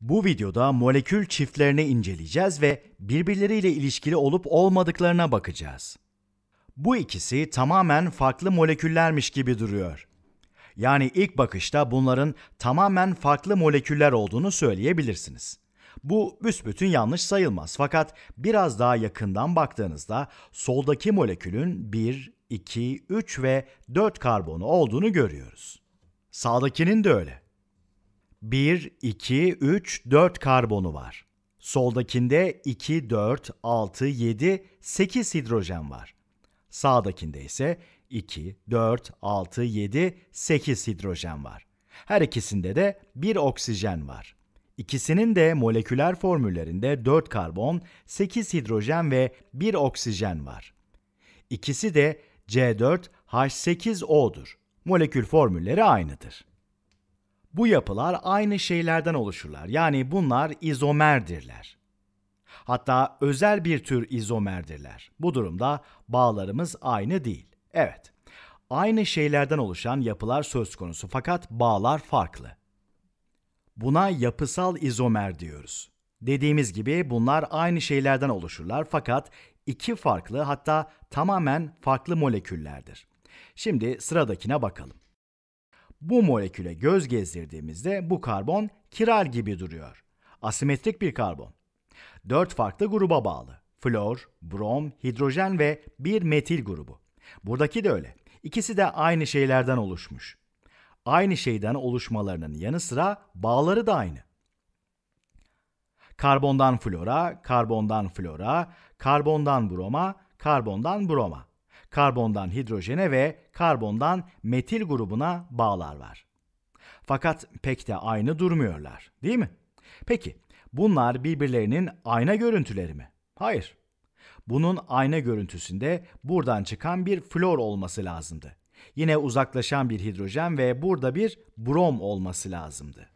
Bu videoda molekül çiftlerini inceleyeceğiz ve birbirleriyle ilişkili olup olmadıklarına bakacağız. Bu ikisi tamamen farklı moleküllermiş gibi duruyor. Yani ilk bakışta bunların tamamen farklı moleküller olduğunu söyleyebilirsiniz. Bu büsbütün yanlış sayılmaz fakat biraz daha yakından baktığınızda soldaki molekülün 1, 2, 3 ve 4 karbonu olduğunu görüyoruz. Sağdakinin de öyle. 1, 2, 3, 4 karbonu var. Soldakinde 2, 4, 6, 7, 8 hidrojen var. Sağdakinde ise 2, 4, 6, 7, 8 hidrojen var. Her ikisinde de bir oksijen var. İkisinin de moleküler formüllerinde 4 karbon, 8 hidrojen ve 1 oksijen var. İkisi de C4H8O'dur. Molekül formülleri aynıdır. Bu yapılar aynı şeylerden oluşurlar. Yani bunlar izomerdirler. Hatta özel bir tür izomerdirler. Bu durumda bağlarımız aynı değil. Evet. Aynı şeylerden oluşan yapılar söz konusu fakat bağlar farklı. Buna yapısal izomer diyoruz. Dediğimiz gibi bunlar aynı şeylerden oluşurlar fakat iki farklı hatta tamamen farklı moleküllerdir. Şimdi sıradakine bakalım. Bu moleküle göz gezdirdiğimizde bu karbon kiral gibi duruyor. Asimetrik bir karbon. Dört farklı gruba bağlı. Flor, brom, hidrojen ve bir metil grubu. Buradaki de öyle. İkisi de aynı şeylerden oluşmuş. Aynı şeyden oluşmalarının yanı sıra bağları da aynı. Karbondan flora, karbondan flora, karbondan broma, karbondan broma. Karbondan hidrojene ve karbondan metil grubuna bağlar var. Fakat pek de aynı durmuyorlar, değil mi? Peki, bunlar birbirlerinin ayna görüntüleri mi? Hayır. Bunun ayna görüntüsünde buradan çıkan bir flor olması lazımdı. Yine uzaklaşan bir hidrojen ve burada bir brom olması lazımdı.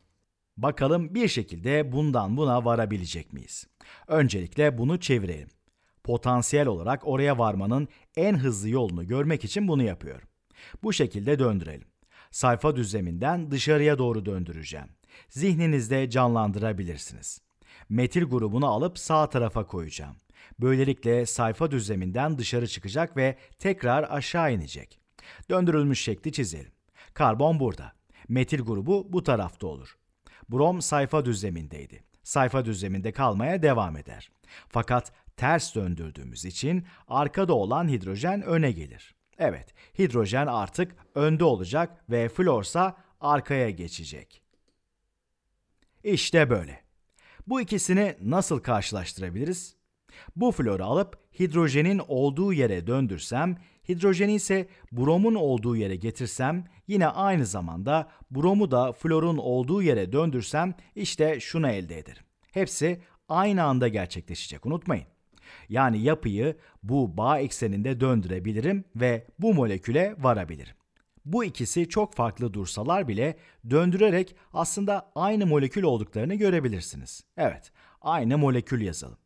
Bakalım bir şekilde bundan buna varabilecek miyiz? Öncelikle bunu çevirelim potansiyel olarak oraya varmanın en hızlı yolunu görmek için bunu yapıyorum. Bu şekilde döndürelim. Sayfa düzleminden dışarıya doğru döndüreceğim. Zihninizde canlandırabilirsiniz. Metil grubunu alıp sağ tarafa koyacağım. Böylelikle sayfa düzleminden dışarı çıkacak ve tekrar aşağı inecek. Döndürülmüş şekli çizelim. Karbon burada. Metil grubu bu tarafta olur. Brom sayfa düzlemindeydi. Sayfa düzleminde kalmaya devam eder. Fakat ters döndürdüğümüz için arkada olan hidrojen öne gelir. Evet, hidrojen artık önde olacak ve florsa arkaya geçecek. İşte böyle. Bu ikisini nasıl karşılaştırabiliriz? Bu floru alıp hidrojenin olduğu yere döndürsem, hidrojeni ise bromun olduğu yere getirsem, yine aynı zamanda bromu da florun olduğu yere döndürsem işte şunu elde ederim. Hepsi aynı anda gerçekleşecek unutmayın. Yani yapıyı bu bağ ekseninde döndürebilirim ve bu moleküle varabilirim. Bu ikisi çok farklı dursalar bile döndürerek aslında aynı molekül olduklarını görebilirsiniz. Evet, aynı molekül yazalım.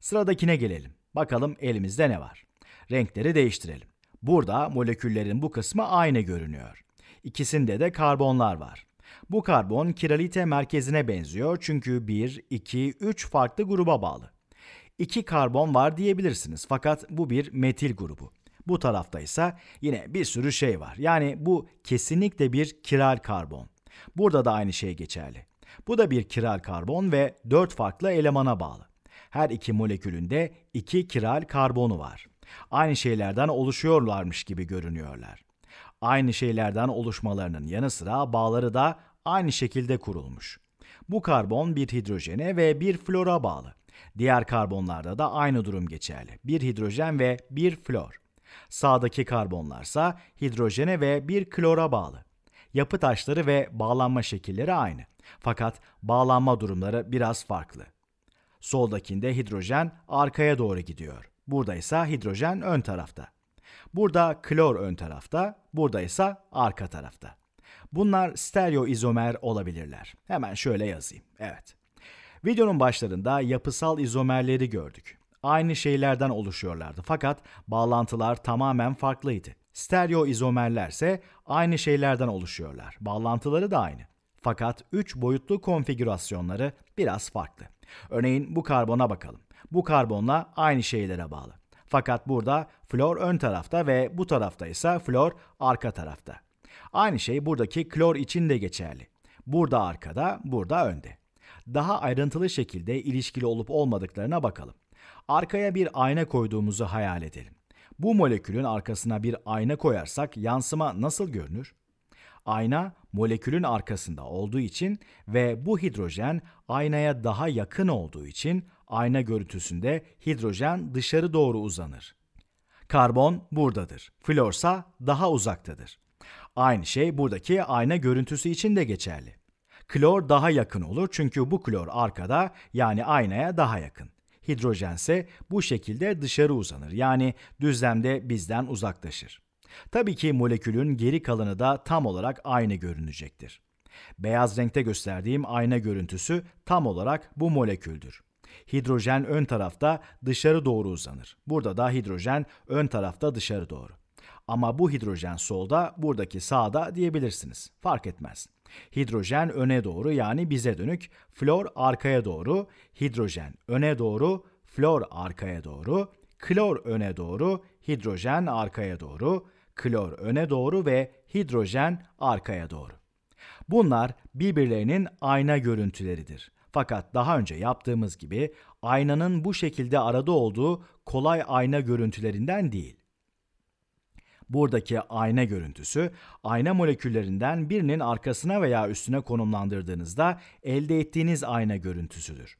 Sıradakine gelelim. Bakalım elimizde ne var? Renkleri değiştirelim. Burada moleküllerin bu kısmı aynı görünüyor. İkisinde de karbonlar var. Bu karbon kiralite merkezine benziyor çünkü 1, 2, 3 farklı gruba bağlı. 2 karbon var diyebilirsiniz. Fakat bu bir metil grubu. Bu tarafta ise yine bir sürü şey var. Yani bu kesinlikle bir kiral karbon. Burada da aynı şey geçerli. Bu da bir kiral karbon ve 4 farklı elemana bağlı. Her iki molekülünde 2 kiral karbonu var. Aynı şeylerden oluşuyorlarmış gibi görünüyorlar. Aynı şeylerden oluşmalarının yanı sıra bağları da aynı şekilde kurulmuş. Bu karbon bir hidrojene ve bir flora bağlı. Diğer karbonlarda da aynı durum geçerli. Bir hidrojen ve bir flor. Sağdaki karbonlarsa hidrojene ve bir klora bağlı. Yapı taşları ve bağlanma şekilleri aynı. Fakat bağlanma durumları biraz farklı. Soldakinde hidrojen arkaya doğru gidiyor. Burada ise hidrojen ön tarafta. Burada klor ön tarafta, burada ise arka tarafta. Bunlar stereoizomer olabilirler. Hemen şöyle yazayım. Evet. Videonun başlarında yapısal izomerleri gördük. Aynı şeylerden oluşuyorlardı fakat bağlantılar tamamen farklıydı. Stereo izomerlerse aynı şeylerden oluşuyorlar. Bağlantıları da aynı. Fakat 3 boyutlu konfigürasyonları biraz farklı. Örneğin bu karbona bakalım. Bu karbonla aynı şeylere bağlı. Fakat burada flor ön tarafta ve bu tarafta ise flor arka tarafta. Aynı şey buradaki klor için de geçerli. Burada arkada, burada önde daha ayrıntılı şekilde ilişkili olup olmadıklarına bakalım. Arkaya bir ayna koyduğumuzu hayal edelim. Bu molekülün arkasına bir ayna koyarsak yansıma nasıl görünür? Ayna molekülün arkasında olduğu için ve bu hidrojen aynaya daha yakın olduğu için ayna görüntüsünde hidrojen dışarı doğru uzanır. Karbon buradadır. Florsa daha uzaktadır. Aynı şey buradaki ayna görüntüsü için de geçerli. Klor daha yakın olur çünkü bu klor arkada yani aynaya daha yakın. Hidrojense bu şekilde dışarı uzanır yani düzlemde bizden uzaklaşır. Tabii ki molekülün geri kalanı da tam olarak aynı görünecektir. Beyaz renkte gösterdiğim ayna görüntüsü tam olarak bu moleküldür. Hidrojen ön tarafta dışarı doğru uzanır. Burada da hidrojen ön tarafta dışarı doğru. Ama bu hidrojen solda, buradaki sağda diyebilirsiniz. Fark etmez. Hidrojen öne doğru yani bize dönük, flor arkaya doğru, hidrojen öne doğru, flor arkaya doğru, klor öne doğru, hidrojen arkaya doğru, klor öne doğru ve hidrojen arkaya doğru. Bunlar birbirlerinin ayna görüntüleridir. Fakat daha önce yaptığımız gibi aynanın bu şekilde arada olduğu kolay ayna görüntülerinden değil. Buradaki ayna görüntüsü, ayna moleküllerinden birinin arkasına veya üstüne konumlandırdığınızda elde ettiğiniz ayna görüntüsüdür.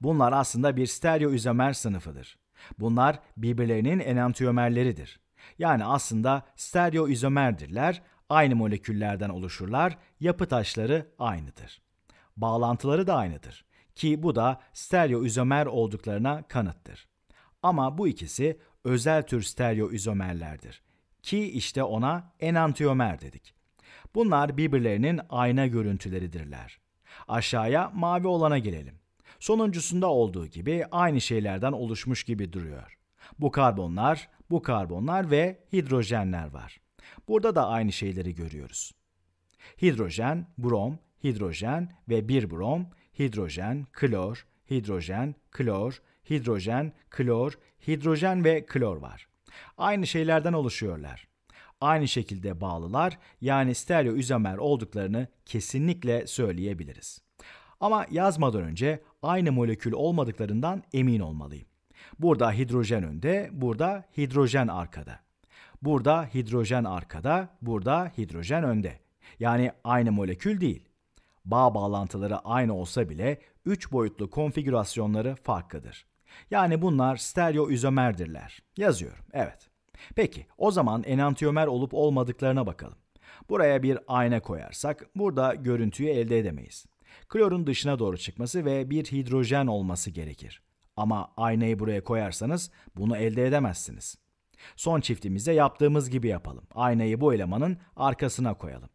Bunlar aslında bir stereo izomer sınıfıdır. Bunlar birbirlerinin enantiyomerleridir. Yani aslında stereo izomerdirler, aynı moleküllerden oluşurlar, yapı taşları aynıdır. Bağlantıları da aynıdır ki bu da stereo izomer olduklarına kanıttır. Ama bu ikisi özel tür stereo izomerlerdir ki işte ona enantiyomer dedik. Bunlar birbirlerinin ayna görüntüleridirler. Aşağıya mavi olana gelelim. Sonuncusunda olduğu gibi aynı şeylerden oluşmuş gibi duruyor. Bu karbonlar, bu karbonlar ve hidrojenler var. Burada da aynı şeyleri görüyoruz. Hidrojen, brom, hidrojen ve bir brom, hidrojen, klor, hidrojen, klor, hidrojen, klor, hidrojen ve klor var aynı şeylerden oluşuyorlar. Aynı şekilde bağlılar yani stereo izomer olduklarını kesinlikle söyleyebiliriz. Ama yazmadan önce aynı molekül olmadıklarından emin olmalıyım. Burada hidrojen önde, burada hidrojen arkada. Burada hidrojen arkada, burada hidrojen önde. Yani aynı molekül değil. Bağ bağlantıları aynı olsa bile 3 boyutlu konfigürasyonları farklıdır. Yani bunlar stereo izomerdirler. Yazıyorum. Evet. Peki o zaman enantiyomer olup olmadıklarına bakalım. Buraya bir ayna koyarsak burada görüntüyü elde edemeyiz. Klorun dışına doğru çıkması ve bir hidrojen olması gerekir. Ama aynayı buraya koyarsanız bunu elde edemezsiniz. Son çiftimizde yaptığımız gibi yapalım. Aynayı bu elemanın arkasına koyalım.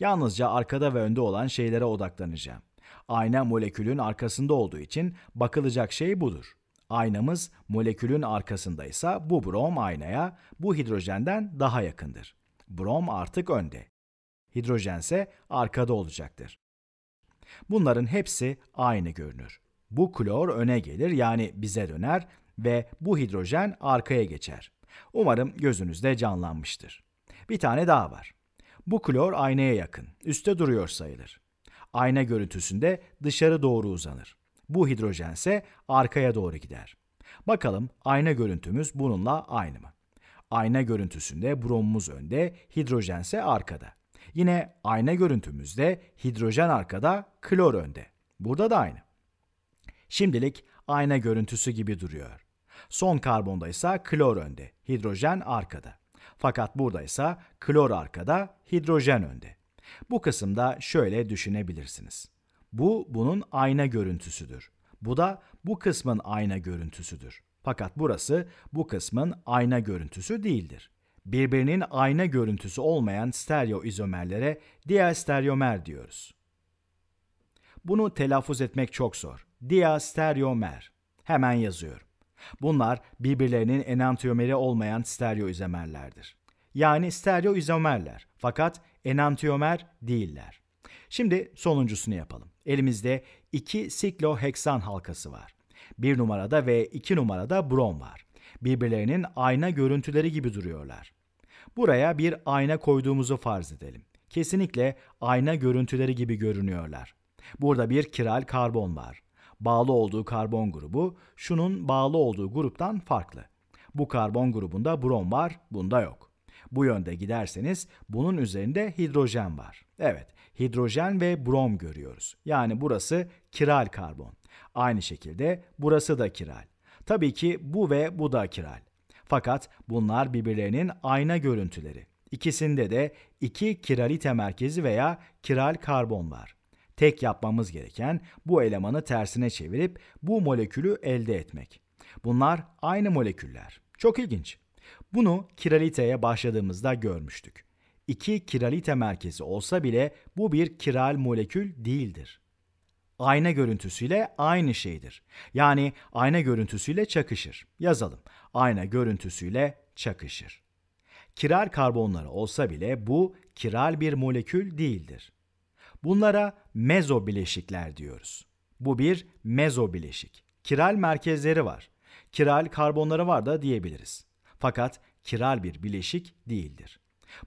Yalnızca arkada ve önde olan şeylere odaklanacağım. Ayna molekülün arkasında olduğu için bakılacak şey budur. Aynamız molekülün arkasındaysa bu brom aynaya bu hidrojenden daha yakındır. Brom artık önde. Hidrojense arkada olacaktır. Bunların hepsi aynı görünür. Bu klor öne gelir yani bize döner ve bu hidrojen arkaya geçer. Umarım gözünüzde canlanmıştır. Bir tane daha var. Bu klor aynaya yakın, üste duruyor sayılır. Ayna görüntüsünde dışarı doğru uzanır. Bu hidrojense arkaya doğru gider. Bakalım ayna görüntümüz bununla aynı mı? Ayna görüntüsünde bromumuz önde, hidrojense arkada. Yine ayna görüntümüzde hidrojen arkada, klor önde. Burada da aynı. Şimdilik ayna görüntüsü gibi duruyor. Son karbonda ise klor önde, hidrojen arkada. Fakat burada ise klor arkada, hidrojen önde. Bu kısımda şöyle düşünebilirsiniz. Bu bunun ayna görüntüsüdür. Bu da bu kısmın ayna görüntüsüdür. Fakat burası bu kısmın ayna görüntüsü değildir. Birbirinin ayna görüntüsü olmayan stereo izomerlere diğer stereomer diyoruz. Bunu telaffuz etmek çok zor. Dia stereomer. Hemen yazıyorum. Bunlar birbirlerinin enantiyomeri olmayan stereo izomerlerdir. Yani stereo izomerler fakat enantiyomer değiller. Şimdi sonuncusunu yapalım. Elimizde iki sikloheksan halkası var. Bir numarada ve iki numarada brom var. Birbirlerinin ayna görüntüleri gibi duruyorlar. Buraya bir ayna koyduğumuzu farz edelim. Kesinlikle ayna görüntüleri gibi görünüyorlar. Burada bir kiral karbon var. Bağlı olduğu karbon grubu şunun bağlı olduğu gruptan farklı. Bu karbon grubunda brom var, bunda yok. Bu yönde giderseniz bunun üzerinde hidrojen var. Evet, hidrojen ve brom görüyoruz. Yani burası kiral karbon. Aynı şekilde burası da kiral. Tabii ki bu ve bu da kiral. Fakat bunlar birbirlerinin ayna görüntüleri. İkisinde de iki kiralite merkezi veya kiral karbon var. Tek yapmamız gereken bu elemanı tersine çevirip bu molekülü elde etmek. Bunlar aynı moleküller. Çok ilginç. Bunu kiraliteye başladığımızda görmüştük iki kiralite merkezi olsa bile bu bir kiral molekül değildir. Ayna görüntüsüyle aynı şeydir. Yani ayna görüntüsüyle çakışır. Yazalım. Ayna görüntüsüyle çakışır. Kiral karbonları olsa bile bu kiral bir molekül değildir. Bunlara mezo bileşikler diyoruz. Bu bir mezo bileşik. Kiral merkezleri var. Kiral karbonları var da diyebiliriz. Fakat kiral bir bileşik değildir.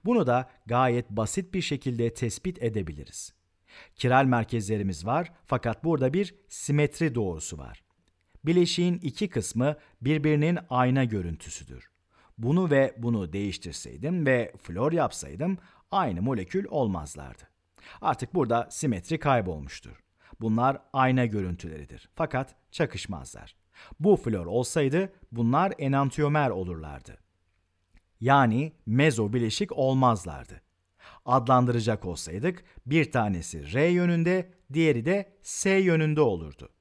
Bunu da gayet basit bir şekilde tespit edebiliriz. Kiral merkezlerimiz var fakat burada bir simetri doğrusu var. Bileşiğin iki kısmı birbirinin ayna görüntüsüdür. Bunu ve bunu değiştirseydim ve flor yapsaydım aynı molekül olmazlardı. Artık burada simetri kaybolmuştur. Bunlar ayna görüntüleridir fakat çakışmazlar. Bu flor olsaydı bunlar enantiyomer olurlardı yani mezo bileşik olmazlardı. Adlandıracak olsaydık bir tanesi R yönünde, diğeri de S yönünde olurdu.